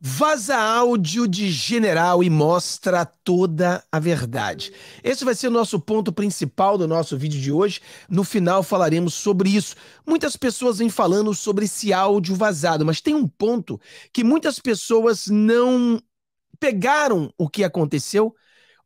Vaza áudio de general e mostra toda a verdade. Esse vai ser o nosso ponto principal do nosso vídeo de hoje. No final falaremos sobre isso. Muitas pessoas vêm falando sobre esse áudio vazado, mas tem um ponto que muitas pessoas não pegaram o que aconteceu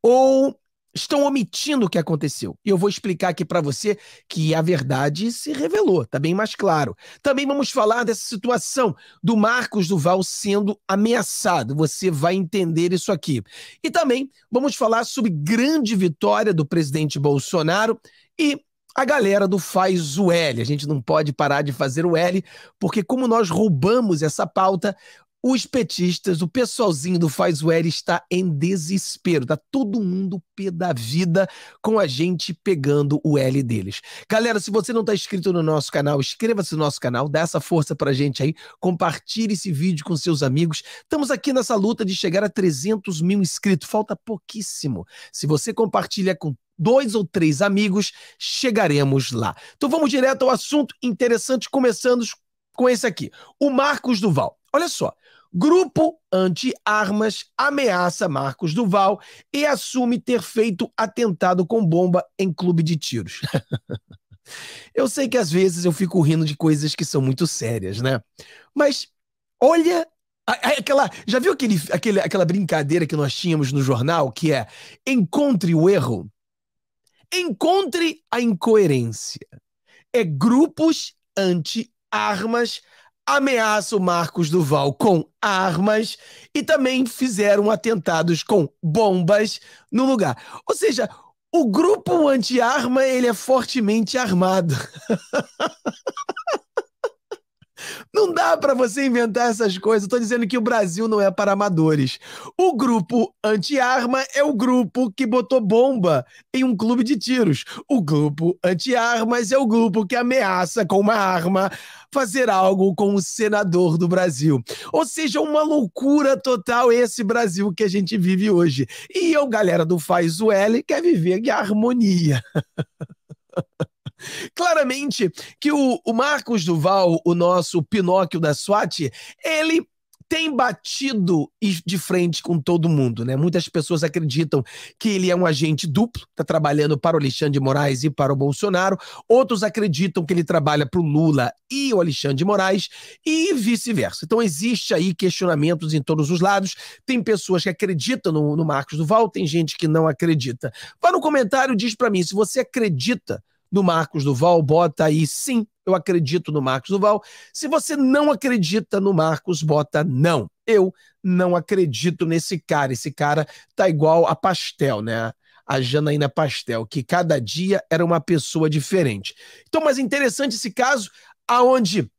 ou estão omitindo o que aconteceu. E eu vou explicar aqui para você que a verdade se revelou, tá bem mais claro. Também vamos falar dessa situação do Marcos Duval sendo ameaçado. Você vai entender isso aqui. E também vamos falar sobre grande vitória do presidente Bolsonaro e a galera do Faz o L. A gente não pode parar de fazer o L, porque como nós roubamos essa pauta, os petistas, o pessoalzinho do Faz Where está em desespero. Tá todo mundo pé da vida com a gente pegando o L deles. Galera, se você não está inscrito no nosso canal, inscreva-se no nosso canal, dá essa força pra gente aí, compartilhe esse vídeo com seus amigos. Estamos aqui nessa luta de chegar a 300 mil inscritos, falta pouquíssimo. Se você compartilha com dois ou três amigos, chegaremos lá. Então vamos direto ao assunto interessante, começando com esse aqui, o Marcos Duval. Olha só, Grupo anti-armas ameaça Marcos Duval e assume ter feito atentado com bomba em clube de tiros. eu sei que às vezes eu fico rindo de coisas que são muito sérias, né? Mas olha aquela, já viu aquele, aquele, aquela brincadeira que nós tínhamos no jornal que é encontre o erro, encontre a incoerência. É grupos anti-armas ameaça o Marcos Duval com armas e também fizeram atentados com bombas no lugar. Ou seja, o grupo anti-arma ele é fortemente armado. Não dá para você inventar essas coisas. Estou dizendo que o Brasil não é para amadores. O grupo anti-arma é o grupo que botou bomba em um clube de tiros. O grupo anti-armas é o grupo que ameaça com uma arma fazer algo com o senador do Brasil. Ou seja, é uma loucura total esse Brasil que a gente vive hoje. E eu, galera do Faz o L, quer viver em harmonia. Claramente que o, o Marcos Duval, o nosso Pinóquio da SWAT, ele tem batido de frente com todo mundo, né? Muitas pessoas acreditam que ele é um agente duplo, tá trabalhando para o Alexandre de Moraes e para o Bolsonaro. Outros acreditam que ele trabalha para o Lula e o Alexandre de Moraes e vice-versa. Então existe aí questionamentos em todos os lados. Tem pessoas que acreditam no, no Marcos Duval, tem gente que não acredita. Vá no comentário diz para mim se você acredita no Marcos Duval, bota aí sim, eu acredito no Marcos Duval. Se você não acredita no Marcos, bota não. Eu não acredito nesse cara. Esse cara tá igual a pastel, né? a Janaína Pastel, que cada dia era uma pessoa diferente. Então, mas interessante esse caso, aonde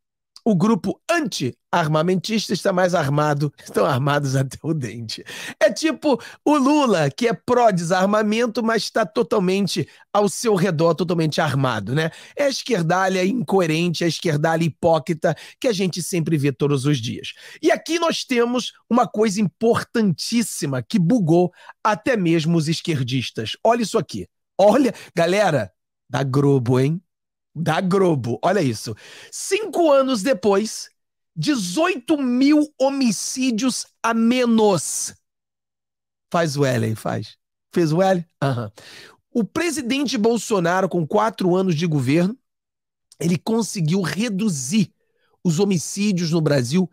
o grupo anti-armamentista está mais armado, estão armados até o dente. É tipo o Lula, que é pró-desarmamento, mas está totalmente ao seu redor, totalmente armado, né? É a esquerdalha incoerente, é a esquerdalha hipócrita que a gente sempre vê todos os dias. E aqui nós temos uma coisa importantíssima que bugou até mesmo os esquerdistas. Olha isso aqui. Olha, galera, da Globo, hein? da Globo. Olha isso. Cinco anos depois, 18 mil homicídios a menos. Faz o L aí, faz. Fez o L? Aham. O presidente Bolsonaro, com quatro anos de governo, ele conseguiu reduzir os homicídios no Brasil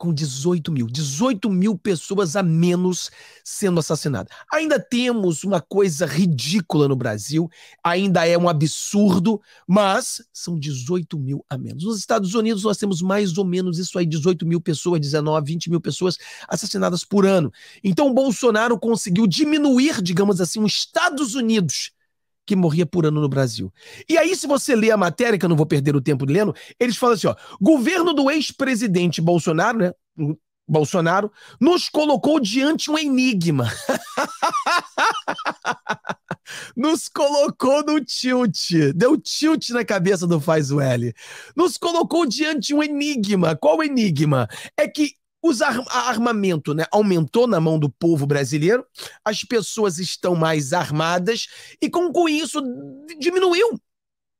com 18 mil. 18 mil pessoas a menos sendo assassinadas. Ainda temos uma coisa ridícula no Brasil, ainda é um absurdo, mas são 18 mil a menos. Nos Estados Unidos, nós temos mais ou menos isso aí: 18 mil pessoas, 19, 20 mil pessoas assassinadas por ano. Então, Bolsonaro conseguiu diminuir, digamos assim, os Estados Unidos que morria por ano no Brasil. E aí, se você lê a matéria, que eu não vou perder o tempo lendo, eles falam assim: ó, governo do ex-presidente Bolsonaro, né? Bolsonaro, nos colocou diante um enigma. nos colocou no tilt. Deu tilt na cabeça do Faz L. Nos colocou diante um enigma. Qual enigma? É que os ar armamento né, aumentou na mão do povo brasileiro, as pessoas estão mais armadas e com, com isso diminuiu.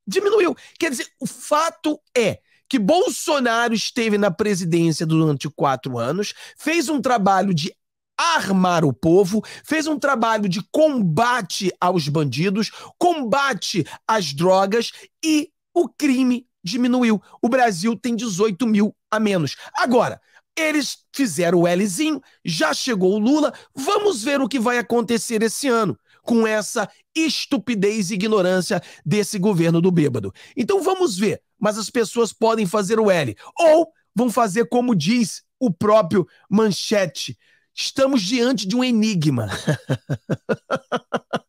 Diminuiu. Quer dizer, o fato é que Bolsonaro esteve na presidência durante quatro anos, fez um trabalho de armar o povo, fez um trabalho de combate aos bandidos, combate às drogas e o crime diminuiu. O Brasil tem 18 mil a menos. Agora, eles fizeram o Lzinho, já chegou o Lula. Vamos ver o que vai acontecer esse ano com essa estupidez e ignorância desse governo do bêbado. Então vamos ver, mas as pessoas podem fazer o L ou vão fazer como diz o próprio Manchete. Estamos diante de um enigma.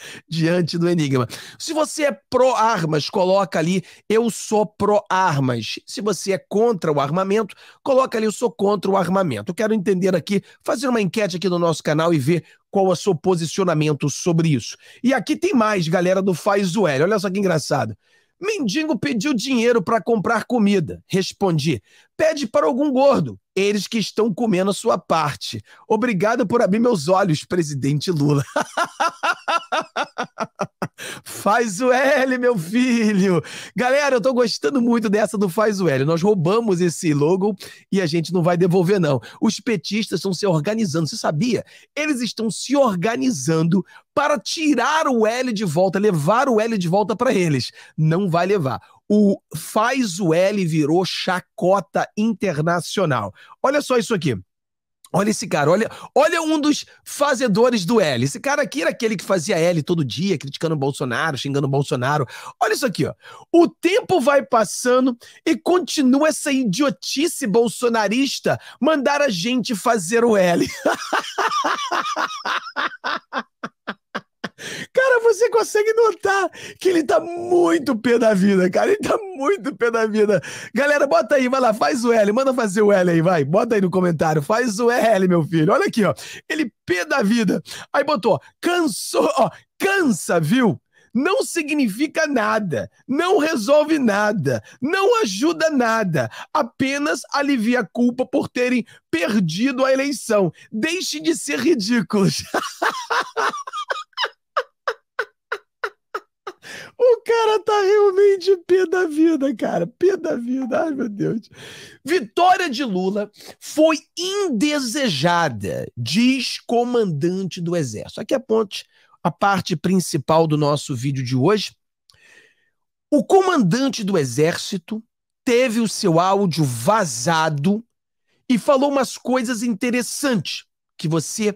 diante do enigma. Se você é pró-armas, coloca ali eu sou pró-armas. Se você é contra o armamento, coloca ali eu sou contra o armamento. Eu quero entender aqui, fazer uma enquete aqui no nosso canal e ver qual é o seu posicionamento sobre isso. E aqui tem mais, galera do Faz o L. Olha só que engraçado. Mendigo pediu dinheiro para comprar comida. Respondi: pede para algum gordo eles que estão comendo a sua parte. Obrigado por abrir meus olhos, presidente Lula. Faz o L, meu filho! Galera, eu tô gostando muito dessa do Faz o L. Nós roubamos esse logo e a gente não vai devolver, não. Os petistas estão se organizando, você sabia? Eles estão se organizando para tirar o L de volta, levar o L de volta para eles. Não vai levar. O Faz o L virou chacota internacional. Olha só isso aqui. Olha esse cara, olha, olha um dos fazedores do L. Esse cara aqui era aquele que fazia L todo dia, criticando o Bolsonaro, xingando o Bolsonaro. Olha isso aqui, ó. O tempo vai passando e continua essa idiotice bolsonarista mandar a gente fazer o L. Cara, você consegue notar que ele tá muito pé da vida, cara. Ele tá muito pé da vida. Galera, bota aí, vai lá, faz o L, manda fazer o L aí, vai. Bota aí no comentário, faz o L, meu filho. Olha aqui, ó. Ele pé da vida. Aí botou, cansou, ó, cansa, viu? não significa nada, não resolve nada, não ajuda nada, apenas alivia a culpa por terem perdido a eleição. Deixe de ser ridículos. O cara tá realmente pé da vida, cara. Pé da vida. Ai, meu Deus. Vitória de Lula foi indesejada, diz comandante do Exército. Aqui é a ponte, a parte principal do nosso vídeo de hoje. O comandante do Exército teve o seu áudio vazado e falou umas coisas interessantes que você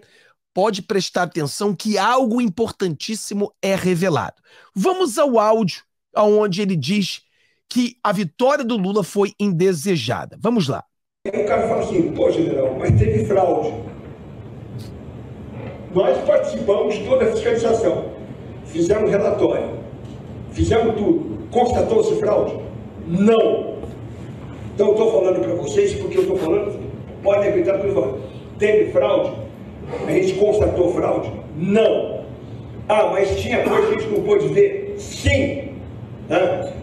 pode prestar atenção que algo importantíssimo é revelado. Vamos ao áudio onde ele diz que a vitória do Lula foi indesejada. Vamos lá. O cara fala assim, pô, general, mas teve fraude. Nós participamos de toda a fiscalização, fizemos relatório, fizemos tudo. Constatou-se fraude? Não. Então, estou falando para vocês, porque eu estou falando, pode acreditar que eu falo. Teve fraude? A gente constatou fraude? Não. Ah, mas tinha coisa que a gente não pôde ver? Sim.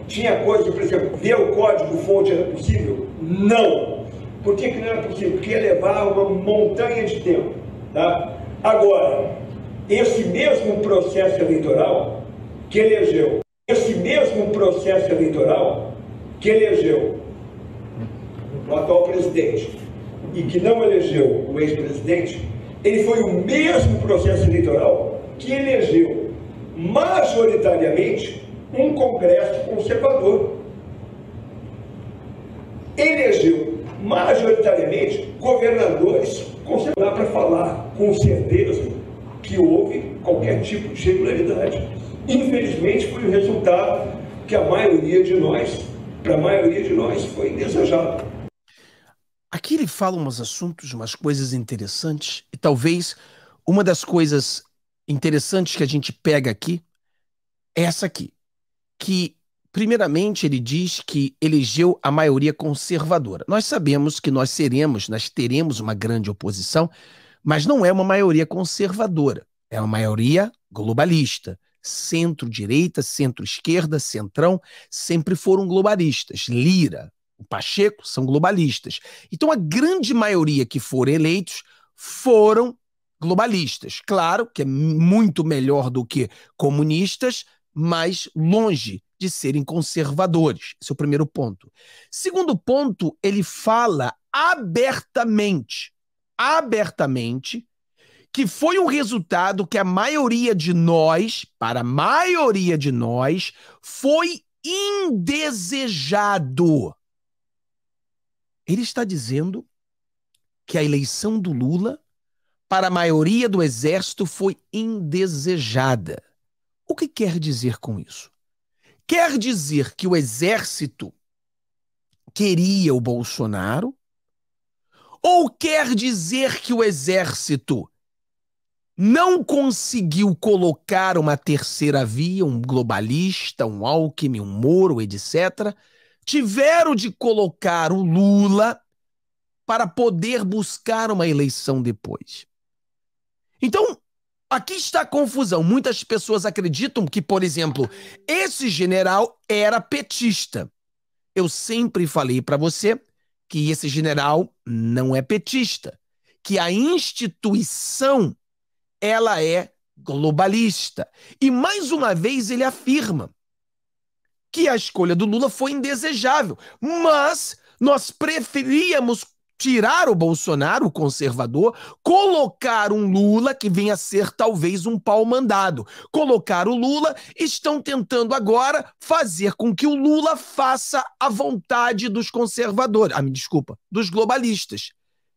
tinha coisa, por exemplo, ver o código fonte era possível? Não. Por que, que não era possível? Porque ia levar uma montanha de tempo. Tá? Agora, esse mesmo processo eleitoral que elegeu, esse mesmo processo eleitoral que elegeu o atual presidente e que não elegeu o ex-presidente, ele foi o mesmo processo eleitoral que elegeu majoritariamente um Congresso conservador. Elegeu majoritariamente governadores conservadores. Dá para falar com certeza que houve qualquer tipo de regularidade. Infelizmente, foi o resultado que a maioria de nós, para a maioria de nós, foi desejado. Aqui ele fala uns assuntos, umas coisas interessantes, e talvez uma das coisas interessantes que a gente pega aqui é essa aqui, que primeiramente ele diz que elegeu a maioria conservadora. Nós sabemos que nós seremos, nós teremos uma grande oposição, mas não é uma maioria conservadora, é uma maioria globalista. Centro-direita, centro-esquerda, centrão, sempre foram globalistas. Lira, o Pacheco são globalistas. Então a grande maioria que foram eleitos foram globalistas. Claro que é muito melhor do que comunistas, mas longe de serem conservadores. Esse é o primeiro ponto. Segundo ponto, ele fala abertamente, abertamente, que foi um resultado que a maioria de nós, para a maioria de nós, foi indesejado. Ele está dizendo que a eleição do Lula para a maioria do exército foi indesejada. O que quer dizer com isso? Quer dizer que o exército queria o Bolsonaro? Ou quer dizer que o exército não conseguiu colocar uma terceira via, um globalista, um Alckmin, um Moro, etc., tiveram de colocar o Lula para poder buscar uma eleição depois. Então, aqui está a confusão. Muitas pessoas acreditam que, por exemplo, esse general era petista. Eu sempre falei para você que esse general não é petista, que a instituição ela é globalista. E mais uma vez ele afirma: que a escolha do Lula foi indesejável, mas nós preferíamos tirar o Bolsonaro, o conservador, colocar um Lula que venha a ser talvez um pau mandado. Colocar o Lula, estão tentando agora fazer com que o Lula faça a vontade dos conservadores, ah, me desculpa, dos globalistas.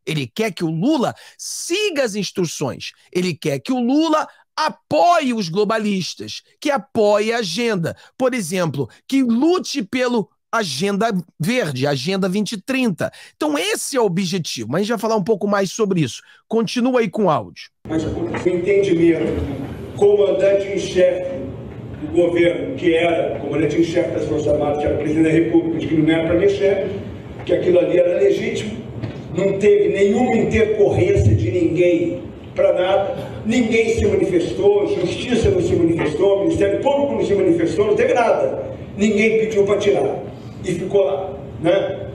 Ele quer que o Lula siga as instruções. Ele quer que o Lula apoie os globalistas, que apoie a agenda. Por exemplo, que lute pelo Agenda Verde, Agenda 2030. Então, esse é o objetivo. Mas a gente vai falar um pouco mais sobre isso. Continua aí com o áudio. Mas o entendimento, comandante em chefe do governo, que era comandante em chefe das Forças Armadas, que era presidente da República, de que não era para mexer, que aquilo ali era legítimo, não teve nenhuma intercorrência de ninguém para nada, ninguém se manifestou, justiça não se manifestou, o Ministério Público não se manifestou, não teve nada. Ninguém pediu para tirar. E ficou lá, né?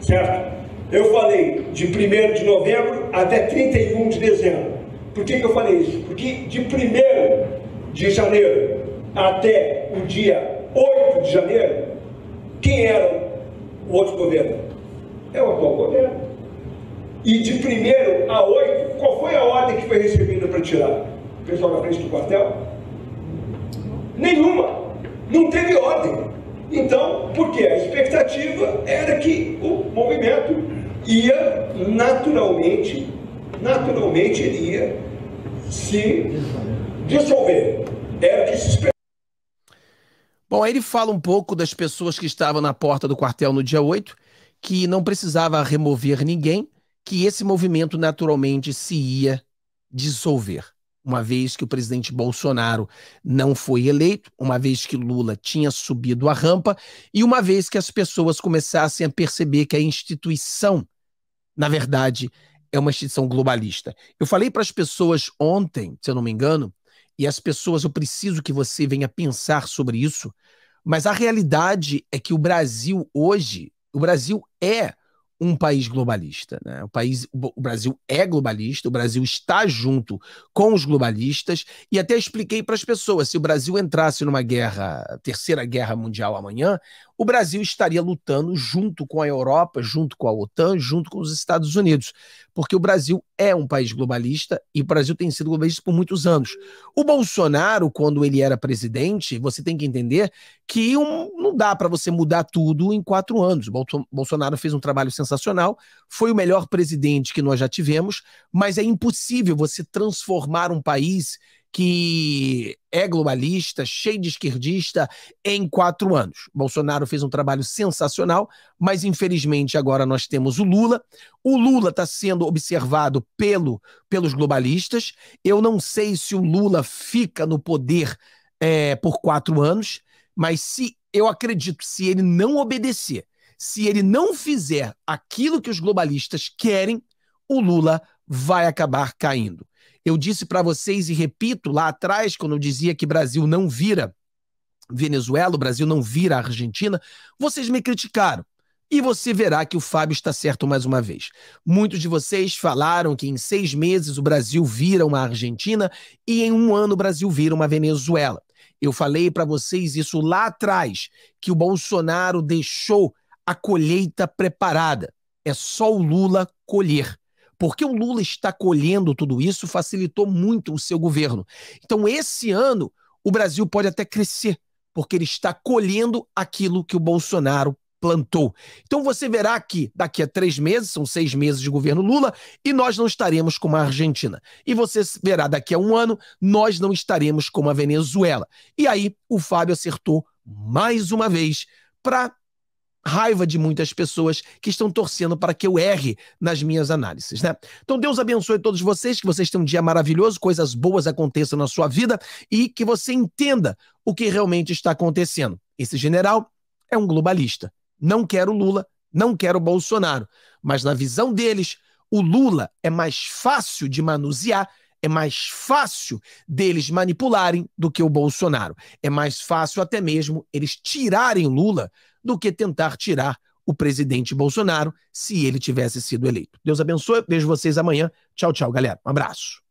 Certo? Eu falei de 1 de novembro até 31 de dezembro. Por que, que eu falei isso? Porque de 1 de janeiro até o dia 8 de janeiro, quem era o outro governo? É o atual governo. E de primeiro a oito, qual foi a ordem que foi recebida para tirar? O pessoal da frente do quartel? Nenhuma. Não teve ordem. Então, porque a expectativa era que o movimento ia naturalmente, naturalmente ele ia se dissolver. Era o que se esperava. Bom, aí ele fala um pouco das pessoas que estavam na porta do quartel no dia 8, que não precisava remover ninguém, que esse movimento naturalmente se ia dissolver. Uma vez que o presidente Bolsonaro não foi eleito, uma vez que Lula tinha subido a rampa e uma vez que as pessoas começassem a perceber que a instituição, na verdade, é uma instituição globalista. Eu falei para as pessoas ontem, se eu não me engano, e as pessoas, eu preciso que você venha pensar sobre isso, mas a realidade é que o Brasil hoje, o Brasil é um país globalista. Né? O, país, o Brasil é globalista, o Brasil está junto com os globalistas, e até expliquei para as pessoas: se o Brasil entrasse numa guerra, terceira guerra mundial amanhã, o Brasil estaria lutando junto com a Europa, junto com a OTAN, junto com os Estados Unidos, porque o Brasil é um país globalista e o Brasil tem sido globalista por muitos anos. O Bolsonaro, quando ele era presidente, você tem que entender que um, não dá para você mudar tudo em quatro anos. O Bolsonaro fez um trabalho sensacional sensacional, foi o melhor presidente que nós já tivemos, mas é impossível você transformar um país que é globalista, cheio de esquerdista, em quatro anos. Bolsonaro fez um trabalho sensacional, mas infelizmente agora nós temos o Lula. O Lula está sendo observado pelo, pelos globalistas. Eu não sei se o Lula fica no poder é, por quatro anos, mas se eu acredito, se ele não obedecer se ele não fizer aquilo que os globalistas querem, o Lula vai acabar caindo. Eu disse para vocês e repito lá atrás, quando eu dizia que Brasil não vira Venezuela, o Brasil não vira Argentina, vocês me criticaram. E você verá que o Fábio está certo mais uma vez. Muitos de vocês falaram que em seis meses o Brasil vira uma Argentina e em um ano o Brasil vira uma Venezuela. Eu falei para vocês isso lá atrás, que o Bolsonaro deixou a colheita preparada. É só o Lula colher. Porque o Lula está colhendo tudo isso, facilitou muito o seu governo. Então, esse ano, o Brasil pode até crescer, porque ele está colhendo aquilo que o Bolsonaro plantou. Então você verá que daqui a três meses, são seis meses de governo Lula, e nós não estaremos com a Argentina. E você verá daqui a um ano, nós não estaremos com a Venezuela. E aí o Fábio acertou mais uma vez para raiva de muitas pessoas que estão torcendo para que eu erre nas minhas análises, né? Então Deus abençoe todos vocês, que vocês tenham um dia maravilhoso, coisas boas aconteçam na sua vida e que você entenda o que realmente está acontecendo. Esse general é um globalista. Não quero Lula, não quero Bolsonaro, mas na visão deles, o Lula é mais fácil de manusear é mais fácil deles manipularem do que o Bolsonaro. É mais fácil até mesmo eles tirarem Lula do que tentar tirar o presidente Bolsonaro se ele tivesse sido eleito. Deus abençoe, vejo vocês amanhã. Tchau, tchau, galera. Um abraço.